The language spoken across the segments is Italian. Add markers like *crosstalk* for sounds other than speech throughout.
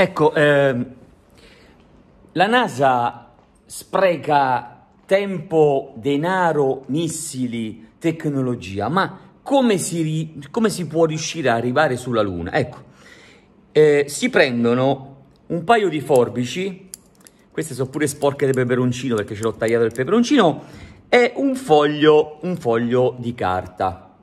Ecco, ehm, la NASA spreca tempo, denaro, missili, tecnologia, ma come si, ri- come si può riuscire ad arrivare sulla Luna? Ecco, eh, si prendono un paio di forbici, queste sono pure sporche di peperoncino perché ce l'ho tagliato il peperoncino, e un foglio, un foglio di carta.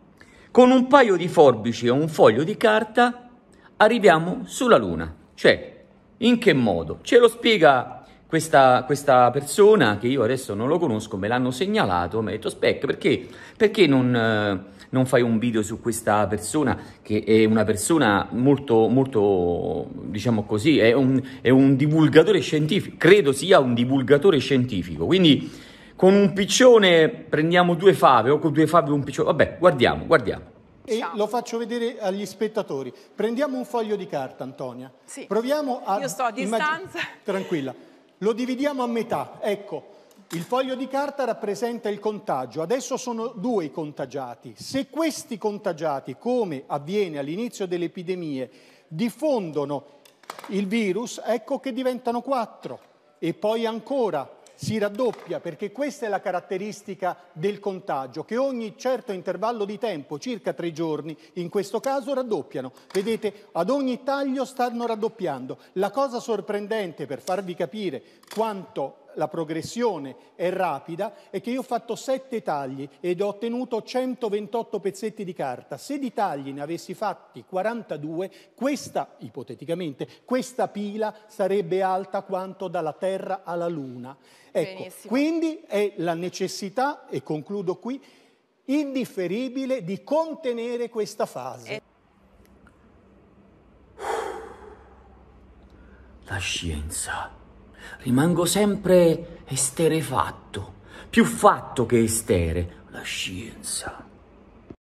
Con un paio di forbici e un foglio di carta arriviamo sulla Luna. Cioè, in che modo? Ce lo spiega questa, questa persona che io adesso non lo conosco, me l'hanno segnalato, mi ha detto Spec, perché, perché non, eh, non, fai un video su questa persona che è una persona molto, molto diciamo così, è un, è un divulgatore scientifico, credo sia un divulgatore scientifico, quindi con un piccione prendiamo due fave o con due fave un piccione, vabbè, guardiamo, guardiamo e lo diciamo. faccio vedere agli spettatori. Prendiamo un foglio di carta, Antonia. Sì. Proviamo a... Io sto a distanza. *laughs* Tranquilla. Lo dividiamo a metà, ecco. Il foglio di carta rappresenta il contagio, adesso sono due i contagiati. Se questi contagiati, come avviene all'inizio delle epidemie, diffondono il virus, ecco che diventano quattro e poi ancora si raddoppia perché questa è la caratteristica del contagio, che ogni certo intervallo di tempo, circa tre giorni, in questo caso raddoppiano. Vedete, ad ogni taglio stanno raddoppiando. La cosa sorprendente per farvi capire quanto la progressione è rapida, è che io ho fatto sette tagli ed ho ottenuto 128 pezzetti di carta. Se di tagli ne avessi fatti 42, questa, ipoteticamente, questa pila sarebbe alta quanto dalla Terra alla Luna. Ecco, Benissimo. quindi è la necessità, e concludo qui, indifferibile di contenere questa fase. la scienza rimango sempre esterefatto, più fatto che estere, la scienza.